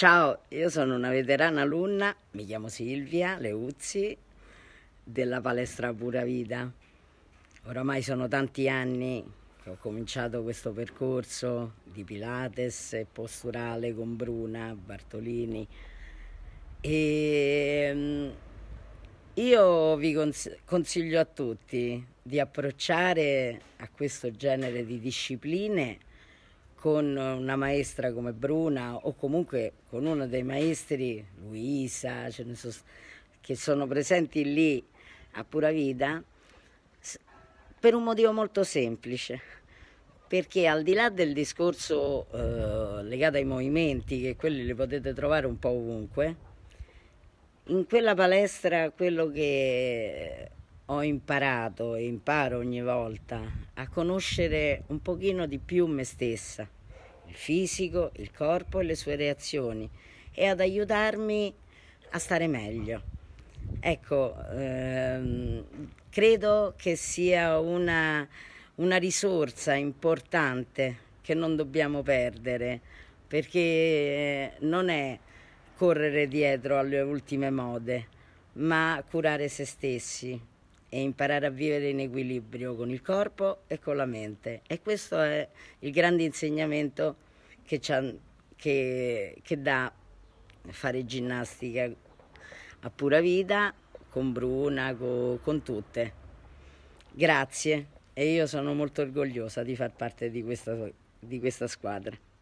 Ciao, io sono una veterana alunna, mi chiamo Silvia Leuzzi, della palestra Pura Vita. Oramai sono tanti anni che ho cominciato questo percorso di Pilates e posturale con Bruna Bartolini. E mm, io vi consiglio a tutti di approcciare a questo genere di discipline con una maestra come Bruna o comunque con uno dei maestri, Luisa, cioè, che sono presenti lì a pura vita, per un motivo molto semplice, perché al di là del discorso eh, legato ai movimenti, che quelli li potete trovare un po' ovunque, in quella palestra quello che ho imparato e imparo ogni volta a conoscere un pochino di più me stessa, il fisico, il corpo e le sue reazioni e ad aiutarmi a stare meglio. Ecco, ehm, credo che sia una, una risorsa importante che non dobbiamo perdere perché eh, non è correre dietro alle ultime mode, ma curare se stessi, e imparare a vivere in equilibrio con il corpo e con la mente. E questo è il grande insegnamento che, che, che dà fare ginnastica a pura vita, con Bruna, con, con tutte. Grazie e io sono molto orgogliosa di far parte di questa, di questa squadra.